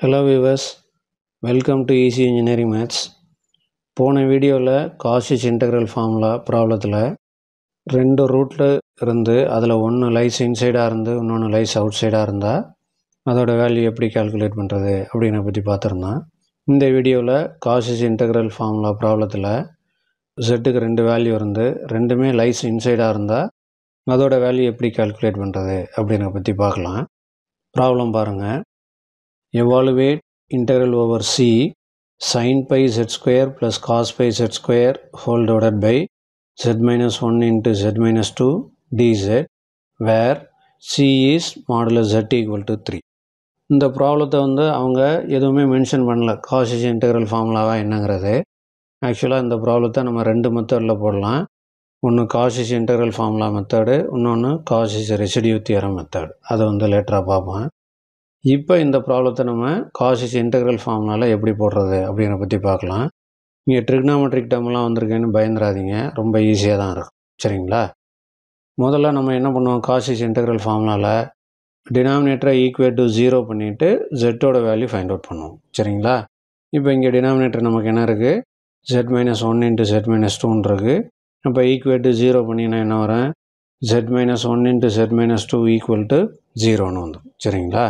Hello viewers welcome to easy engineering maths போன வீடியோவில் Cauchy's integral formula ப்ராப்ளத்தில் ரெண்டு ரூட்டில் இருந்து அதில் ஒன்று லைஸ் இன்சைடாக இருந்து இன்னொன்று லைஸ் அவுட் சைடாக இருந்தால் அதோட வேல்யூ எப்படி கால்குலேட் பண்ணுறது அப்படின்னு பற்றி பார்த்துருந்தோம் இந்த வீடியோவில் காசிஸ் இன்டகிரல் ஃபார்முலா ப்ராப்ளத்தில் செட்டுக்கு ரெண்டு வேல்யூ இருந்து ரெண்டுமே லைஸ் இன்சைடாக இருந்தால் அதோட வேல்யூ எப்படி கால்குலேட் பண்ணுறது அப்படின்னு பற்றி பார்க்கலாம் ப்ராப்ளம் பாருங்கள் evaluate integral over c sine pi z square plus cos pi z square whole divided by z minus 1 into z minus 2 dz where c is modulus z equal to 3 இந்த ப்ராப்ளத்தை வந்து அவங்க எதுவுமே மென்ஷன் பண்ணல Cauchy's integral ஃபார்முலாவாக என்னங்கிறது ஆக்சுவலாக இந்த ப்ராப்ளத்தை நம்ம ரெண்டு மெத்தடில் போடலாம் ஒன்று காசிஸ் இன்டெக்ரல் ஃபார்முலா மெத்தடு இன்னொன்று காசிஸ் ரெசிடியூ தியரம் மெத்தட் அதை வந்து லேட்டராக பார்ப்பேன் இப்போ இந்த ப்ராப்ளத்தை நம்ம காசிஸ் இன்டெக்ரல் ஃபார்ம்னால் எப்படி போடுறது அப்படிங்கிற பற்றி பார்க்கலாம் இங்கே ட்ரிக்னாமெட்ரிக் டம்லாம் வந்திருக்கேன்னு பயந்துடாதீங்க ரொம்ப ஈஸியாக தான் இருக்கும் சரிங்களா முதல்ல நம்ம என்ன பண்ணுவோம் காசிஸ் இன்டெக்ரல் ஃபார்ம்னால் டினாமினேட்டரை ஈக்குவேட் டு ஜீரோ பண்ணிவிட்டு ஜெட்டோட வேல்யூ ஃபைண்ட் அவுட் பண்ணுவோம் சரிங்களா இப்போ இங்கே டினாமினேட்டர் நமக்கு என்ன இருக்குது z minus one into z minus டூன்னு இருக்குது இப்போ ஈக்குவேட் டு ஜீரோ பண்ணி நான் என்ன வரேன் z minus one into z minus two equal to ஜீரோன்னு வந்துடும் சரிங்களா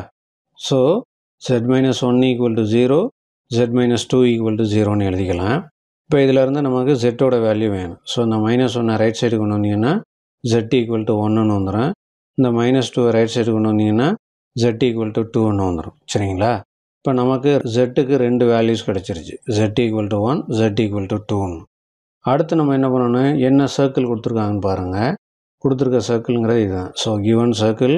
so z minus one equal 0, zero z minus two equal to ஜீரோன்னு எழுதிக்கலாம் இப்போ இதிலேருந்து நமக்கு ஜெட்டோட வேல்யூ வேணும் ஸோ இந்த மைனஸ் 1 ரைட் side கொண்டு வந்தீங்கன்னா ஜெட் ஈக்குவல் டு ஒன்றுன்னு வந்துடும் இந்த மைனஸ் டூ ரைட் side கொண்டு வந்தீங்கன்னா ஜெட் ஈக்குவல் டு டூன்னு வந்துடும் சரிங்களா இப்போ நமக்கு ஜெட்டுக்கு ரெண்டு வேல்யூஸ் கிடச்சிருச்சு z equal to one z equal to 2. அடுத்து நம்ம என்ன பண்ணணும் என்ன சர்க்கிள் கொடுத்துருக்காங்கன்னு பாருங்கள் கொடுத்துருக்க சர்க்கிளுங்கிறது இதுதான் so given circle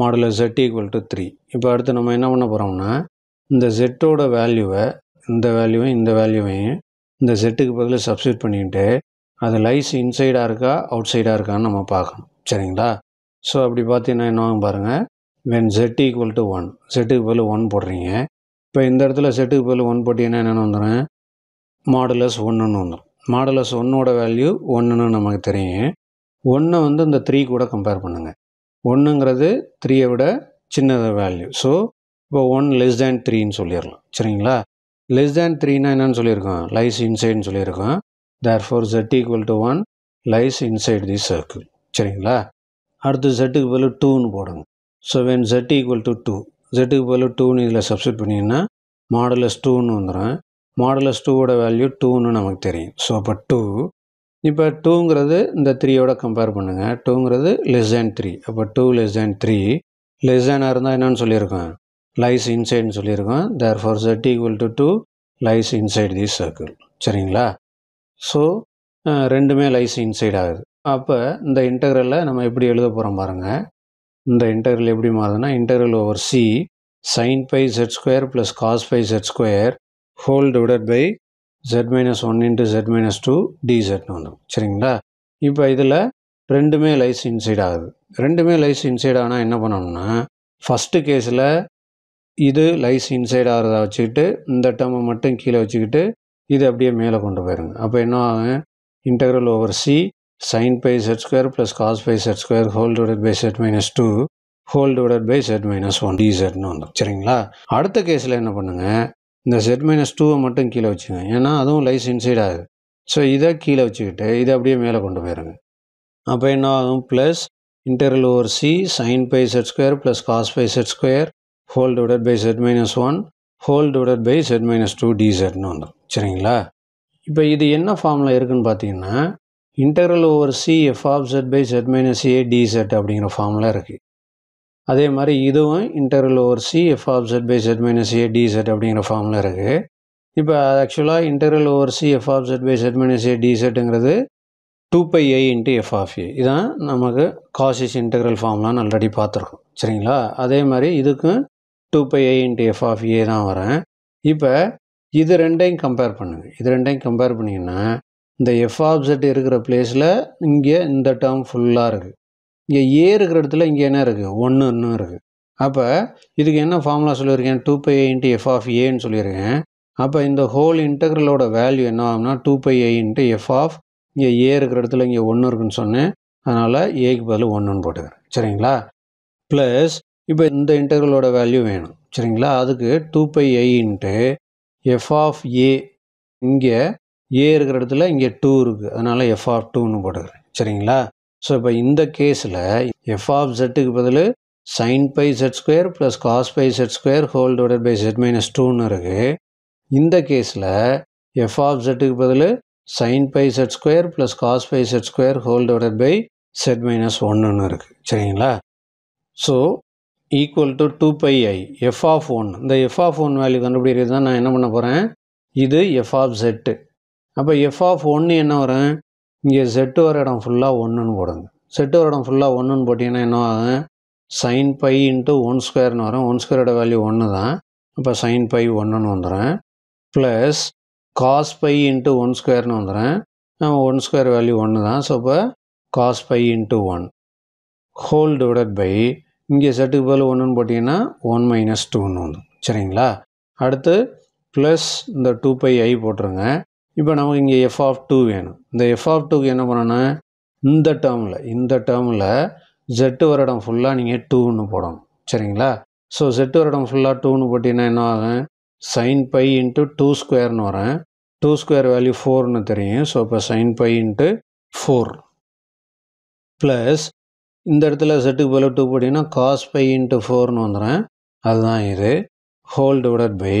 modulus z equal to three இப்போ அடுத்து நம்ம என்ன பண்ண போகிறோம்னா இந்த ஜெட்டோட வேல்யூவை இந்த வேல்யூவையும் இந்த வேல்யூவையும் இந்த செட்டுக்கு பதில் சப்ஸ்டியூட் பண்ணிக்கிட்டு அது லைஸ் இன்சைடாக இருக்கா அவுட் சைடாக இருக்கான்னு நம்ம பார்க்கணும் சரிங்களா ஸோ அப்படி பார்த்தீங்கன்னா என்னவாங்க பாருங்கள் when z equal to one செட்டுக்கு பதில் ஒன் போடுறீங்க இப்போ இந்த இடத்துல செட்டுக்கு பதில் ஒன் போட்டிங்கன்னா என்னென்னு வந்துடும் மாடலஸ் ஒன்றுன்னு வந்துடும் மாடலஸ் ஒன்னோட வேல்யூ ஒன்றுன்னு நமக்கு தெரியும் ஒன்றை வந்து இந்த த்ரீ கூட கம்பேர் பண்ணுங்கள் ஒன்றுங்கிறது த்ரீயை விட சின்னதாக வேல்யூ ஸோ இப்போ ஒன் லெஸ் தேன் த்ரீன்னு சொல்லிடலாம் சரிங்களா லெஸ் தேன் த்ரீனா என்னென்னு சொல்லியிருக்கோம் லைஸ் இன்சைட்னு சொல்லியிருக்கோம் therefore z equal to one lies inside the circle சரிங்களா அடுத்து ஜெட்டுக்கு பதில் டூன்னு போடுங்க so when z equal to two ஜெட்டுக்கு பதில் டூன்னு இதில் சப்ஸ்டியூட் பண்ணிங்கன்னா மாடலஸ் டூன்னு வந்துடும் மாடலஸ் டூவோட வேல்யூ டூன்னு நமக்கு தெரியும் ஸோ அப்போ டூ இப்போ டூங்கிறது இந்த த்ரீயோட கம்பேர் பண்ணுங்கள் டூங்கிறது லெஸ் தேன் த்ரீ அப்போ two less than three less தேனாக இருந்தால் என்னென்னு சொல்லியிருக்கோம் லைஸ் இன்சைட்னு சொல்லியிருக்கோம் therefore z equal to two lies inside the circle சரிங்களா ஸோ ரெண்டுமே லைஸ் இன்சைட் ஆகுது அப்போ இந்த இன்டகரலில் நம்ம எப்படி எழுத போகிறோம் பாருங்கள் இந்த இன்டகரல் எப்படி மாறுதுன்னா integral over C sine pi z square plus cos pi z square whole divide by z minus one into z minus two டிசெட்னு வந்துடும் சரிங்களா இப்போ இதில் ரெண்டுமே லைஸ் இன்சைட் ஆகுது ரெண்டுமே லைஸ் இன்சைட் ஆனால் என்ன பண்ணணும்னா ஃபஸ்ட்டு கேஸில் இது லைஸ் இன்சைட் ஆகிறதா வச்சுக்கிட்டு இந்த டம்மை மட்டும் கீழே வச்சுக்கிட்டு இது அப்படியே மேலே கொண்டு போயிருங்க அப்போ என்ன ஆகும் integral over C sine pi z square plus cos pi z square whole divide by z minus two whole divide by z minus one d செட்னு வந்துடும் சரிங்களா அடுத்த கேஸில் என்ன பண்ணுங்கள் இந்த செட் மைனஸ் டூவை மட்டும் கீழே வச்சுங்க ஏன்னா அதுவும் லைஸ் இன்சைட் ஆகுது ஸோ இதை கீழே வச்சுக்கிட்டு இதை அப்படியே மேலே கொண்டு போயிருங்க அப்போ என்ன ஆகும் plus integral over C sine pi z square plus cos pi z square whole divide by z minus one whole divide by z minus two டிசெட்னு வந்துடும் சரிங்களா இப்போ இது என்ன ஃபார்மில் இருக்குதுன்னு பார்த்தீங்கன்னா integral over C f of z by z minus a d z அப்படிங்கிற ஃபார்மில் இருக்குது அதே மாதிரி இதுவும் integral over C f of z by z minus a d z அப்படிங்கிற ஃபார்மில் இருக்குது இப்போ ஆக்சுவலாக integral over C f of z by z minus a d செட்டுங்கிறது two pi a into f of a இதான் நமக்கு காசிஸ் இன்டெக்ரல் ஃபார்ம்லாம் ஆல்ரெடி பார்த்துருக்கோம் சரிங்களா அதே மாதிரி இதுக்கும் two pi a into f of a தான் வரேன் இப்போ இது ரெண்டையும் கம்பேர் பண்ணுங்கள் இது ரெண்டையும் கம்பேர் பண்ணிங்கன்னா இந்த எஃப் ஆஃப் செட் இருக்கிற பிளேஸில் இங்கே இந்த டேர்ம் ஃபுல்லாக இருக்குது இங்கே ஏ இருக்கிற இடத்துல இங்கே என்ன இருக்குது ஒன்று இருக்குது அப்போ இதுக்கு என்ன ஃபார்முலா சொல்லியிருக்கேன் two pi a into f of ஏன்னு சொல்லியிருக்கேன் அப்போ இந்த ஹோல் இன்டெக்ரலோட வேல்யூ என்ன ஆகும்னா two pi a into f of இங்கே ஏ இருக்கிற இடத்துல இங்கே ஒன்று இருக்குன்னு சொன்னேன் அதனால் ஏக்கு பதில் ஒன்றுன்னு போட்டுக்கிறேன் சரிங்களா ப்ளஸ் இப்போ இந்த இன்டெக்ரலோட வேல்யூ வேணும் சரிங்களா அதுக்கு two pi a into f of a இங்கே ஏ இருக்கிற இடத்துல இங்கே டூ இருக்குது அதனால் எஃப் ஆஃப் டூன்னு போட்டுக்கிறேன் சரிங்களா ஸோ இப்போ இந்த கேஸில் எஃப் ஆஃப் ஜெட்டுக்கு பதில் sine pi z square plus cos pi z square whole divide by z minus டூன்னு இருக்குது இந்த கேஸில் எஃப் ஆஃப் ஜெட்டுக்கு பதில் sine pi z square plus cos pi z square whole divide by z minus ஒன்றுன்னு இருக்குது சரிங்களா so equal to two pi i f of one இந்த எஃப் ஆஃப் ஒன் வேல்யூ கண்டுபிடிக்கிறது தான் நான் என்ன பண்ண போகிறேன் இது எஃப் ஆஃப் ஜெட்டு அப்போ எஃப் ஆஃப் ஒன்று என்ன வரேன் இங்கே செட்டு வர இடம் ஃபுல்லாக ஒன்றுன்னு போடுங்க செட்டு வர இடம் ஃபுல்லாக ஒன்றுன்னு போட்டிங்கன்னா என்ன ஆகும் சைன் பை இன்ட்டு ஒன் ஸ்கொயர்னு வரும் ஒன் ஸ்கொயரோட வேல்யூ ஒன்று தான் இப்போ சைன் பை ஒன்றுன்னு வந்துடுறேன் plus cos pi into one ஸ்கொயர்னு வந்துடுறேன் ஒன் ஸ்கொயர் வேல்யூ ஒன்று தான் ஸோ இப்போ cos pi into one whole divided by இங்கே செட்டுக்கு பதில் ஒன்றுன்னு போட்டிங்கன்னா ஒன் மைனஸ் டூன்னு வந்து சரிங்களா அடுத்து ப்ளஸ் இந்த டூ பை ஐ போட்டுருங்க இப்போ நமக்கு இங்கே எஃப் ஆஃப் டூ வேணும் இந்த எஃப் ஆஃப் டூக்கு என்ன பண்ணணும் இந்த டேர்மில் இந்த டேர்மில் ஜெட்டு வருடம் ஃபுல்லாக நீங்கள் டூன்னு போடணும் சரிங்களா ஸோ ஜெட்டு வருடம் ஃபுல்லாக டூன்னு போட்டிங்கன்னா என்ன ஆகும் சைன் பை இன்ட்டு டூ ஸ்கொயர்னு வரேன் டூ ஸ்கொயர் வேல்யூ ஃபோர்னு தெரியும் ஸோ இப்போ sine pi into four plus இந்த இடத்துல செட்டுக்கு பதில் டூ போட்டிங்கன்னா காஸ் பை இன்ட்டு ஃபோர்னு வந்துடுறேன் அதுதான் இது ஹோல் டிவைடட் பை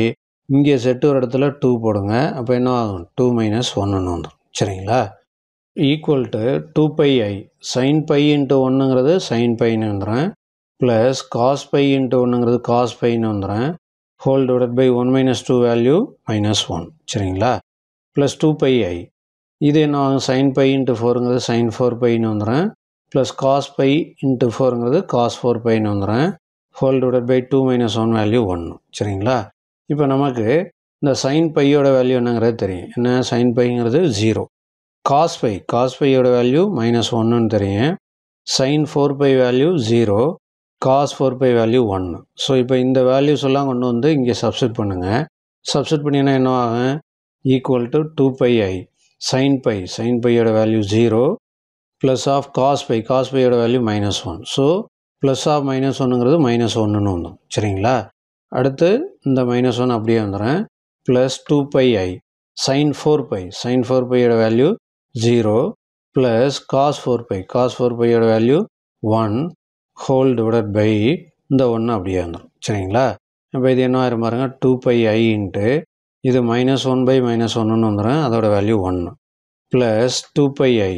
இங்கே செட்டு ஒரு இடத்துல டூ போடுங்க அப்போ என்ன ஆகும் டூ மைனஸ் ஒன்றுன்னு வந்துடும் சரிங்களா equal to two pi i sine pi into ஒன்றுங்கிறது சைன் பைன்னு வந்துடுறேன் ப்ளஸ் காஸ் பை இன்ட்டு ஒன்றுங்கிறது காஸ் பைன்னு வந்துடுறேன் whole divide by one minus two value minus one சரிங்களா ப்ளஸ் டூ பை ஐ இது என்ன ஆகும் சைன் பை இன்ட்டு ஃபோருங்கிறது சைன் ஃபோர் பைன்னு வந்துடுறேன் ப்ளஸ் காஸ் பை இன்ட்டு ஃபோருங்கிறது காஸ் ஃபோர் பைன்னு வந்துடுறேன் whole divide by two minus one value ஒன்று சரிங்களா இப்போ நமக்கு இந்த சைன் பையோட வேல்யூ என்னங்கிறது தெரியும் என்ன சைன் பைங்கிறது ஜீரோ காஸ் பை காஸ் பையோட வேல்யூ மைனஸ் ஒன்றுன்னு தெரியும் sine four pi value zero cos four pi value ஒன்று ஸோ இப்போ இந்த வேல்யூஸ் எல்லாம் கொண்டு வந்து இங்கே சப்ஸ்ட் பண்ணுங்கள் சப்ஸ்ட் பண்ணிங்கன்னா என்ன ஆகும் equal to two pi i sine pi sine பையோட value zero plus of cos pi cos பையோட value minus one so plus of minus ஒன்றுங்கிறது மைனஸ் ஒன்றுன்னு வந்துடும் சரிங்களா அடுத்து இந்த மைனஸ் ஒன் அப்படியே வந்துடுறேன் plus two pi i sine four pi sine four பையோட value zero plus cos four pi cos four பையோட value one whole divided by இந்த ஒன்று அப்படியே வந்துடும் சரிங்களா இப்போ இது என்ன ஆயிரம் பாருங்க டூ பை ஐன்ட்டு இது மைனஸ் ஒன் பை மைனஸ் ஒன்றுன்னு வந்துடுறேன் அதோட வேல்யூ ஒன்று ப்ளஸ் டூ பை ஐ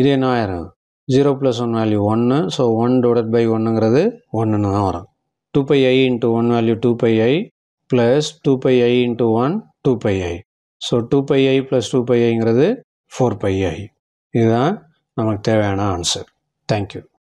இது என்ன ஆயிரும் ஜீரோ ப்ளஸ் ஒன் வேல்யூ ஒன்று ஸோ ஒன் டிவைட் பை ஒன்றுங்கிறது ஒன்றுன்னு தான் வரும் two pi i into one value two pi i plus two pi i into 1 2 pi i. So two pi i plus two pi ஐங்கிறது four pi i இதுதான் நமக்கு தேவையான answer thank you